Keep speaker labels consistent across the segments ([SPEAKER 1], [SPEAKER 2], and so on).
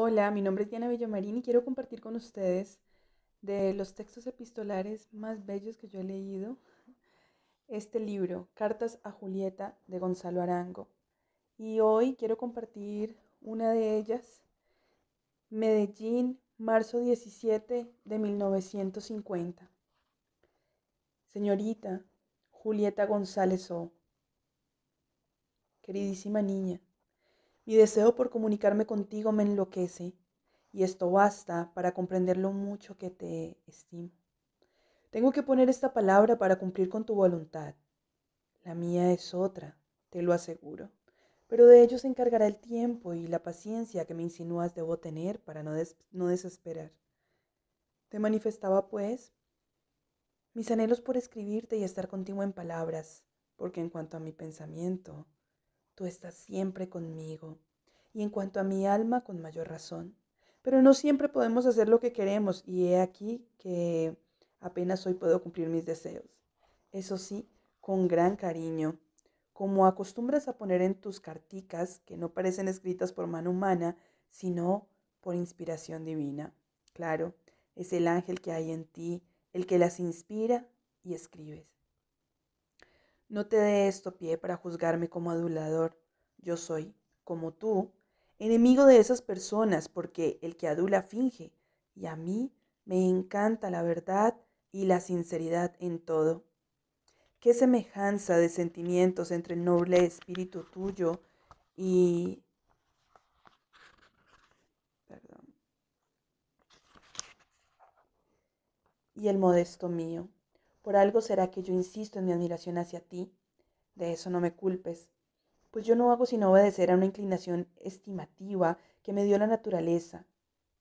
[SPEAKER 1] Hola, mi nombre es Diana Villamarín y quiero compartir con ustedes de los textos epistolares más bellos que yo he leído este libro, Cartas a Julieta de Gonzalo Arango. Y hoy quiero compartir una de ellas, Medellín, marzo 17 de 1950. Señorita Julieta González O. Queridísima niña, mi deseo por comunicarme contigo me enloquece y esto basta para comprender lo mucho que te estimo. Tengo que poner esta palabra para cumplir con tu voluntad. La mía es otra, te lo aseguro, pero de ello se encargará el tiempo y la paciencia que me insinúas debo tener para no, desesperar. Te manifestaba, pues, mis anhelos por escribirte y estar contigo en palabras, porque en cuanto a mi pensamiento, Tú estás siempre conmigo. Y en cuanto a mi alma, con mayor razón. Pero no siempre podemos hacer lo que queremos y he aquí que apenas hoy puedo cumplir mis deseos. Eso sí, con gran cariño. Como acostumbras a poner en tus carticas, que no parecen escritas por mano humana, sino por inspiración divina. Claro, es el ángel que hay en ti, el que las inspira y escribes. No te dé esto pie para juzgarme como adulador. Yo soy, como tú, enemigo de esas personas porque el que adula finge, y a mí me encanta la verdad y la sinceridad en todo. Qué semejanza de sentimientos entre el noble espíritu tuyo y... Y el modesto mío. Por algo será que yo insisto en mi admiración hacia ti. De eso no me culpes, pues yo no hago sino obedecer a una inclinación estimativa que me dio la naturaleza,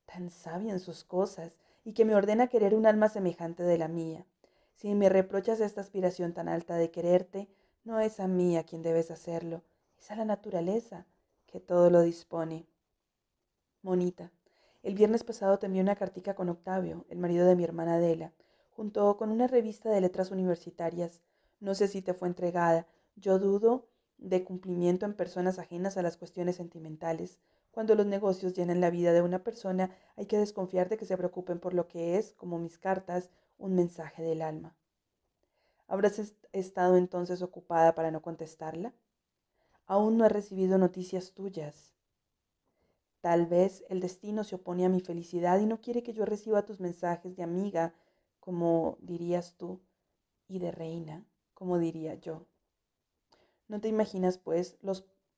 [SPEAKER 1] tan sabia en sus cosas, y que me ordena querer un alma semejante de la mía. Si me reprochas esta aspiración tan alta de quererte, no es a mí a quien debes hacerlo, es a la naturaleza, que todo lo dispone. Monita, el viernes pasado te envié una cartica con Octavio, el marido de mi hermana Adela, junto con una revista de letras universitarias. No sé si te fue entregada. Yo dudo de cumplimiento en personas ajenas a las cuestiones sentimentales. Cuando los negocios llenan la vida de una persona, hay que desconfiar de que se preocupen por lo que es, como mis cartas, un mensaje del alma. ¿Habrás estado entonces ocupada para no contestarla? Aún no he recibido noticias tuyas. Tal vez el destino se opone a mi felicidad y no quiere que yo reciba tus mensajes de amiga como dirías tú, y de reina, como diría yo. No te imaginas, pues,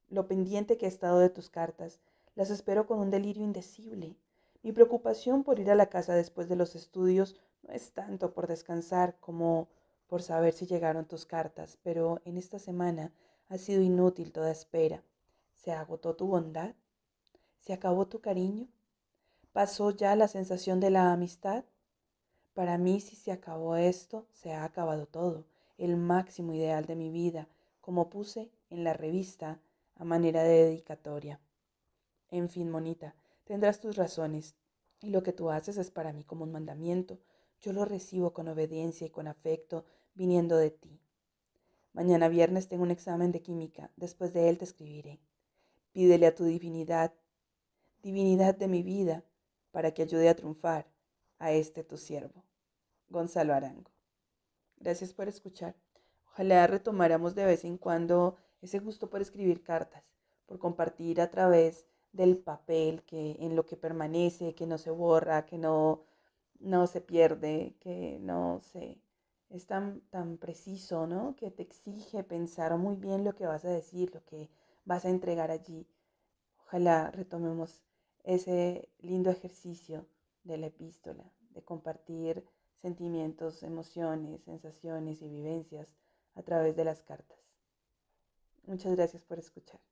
[SPEAKER 1] lo pendiente que he estado de tus cartas. Las espero con un delirio indecible. Mi preocupación por ir a la casa después de los estudios no es tanto por descansar como por saber si llegaron tus cartas, pero en esta semana ha sido inútil toda espera. ¿Se agotó tu bondad? ¿Se acabó tu cariño? ¿Pasó ya la sensación de la amistad? Para mí, si se acabó esto, se ha acabado todo, el máximo ideal de mi vida, como puse en la revista a manera de dedicatoria. En fin, monita, tendrás tus razones, y lo que tú haces es para mí como un mandamiento. Yo lo recibo con obediencia y con afecto, viniendo de ti. Mañana viernes tengo un examen de química, después de él te escribiré. Pídele a tu divinidad, divinidad de mi vida, para que ayude a triunfar a este tu siervo. Gonzalo Arango. Gracias por escuchar. Ojalá retomáramos de vez en cuando ese gusto por escribir cartas, por compartir a través del papel que en lo que permanece, que no se borra, que no, no se pierde, que no se es tan, tan preciso, ¿no? Que te exige pensar muy bien lo que vas a decir, lo que vas a entregar allí. Ojalá retomemos ese lindo ejercicio de la epístola compartir sentimientos, emociones, sensaciones y vivencias a través de las cartas. Muchas gracias por escuchar.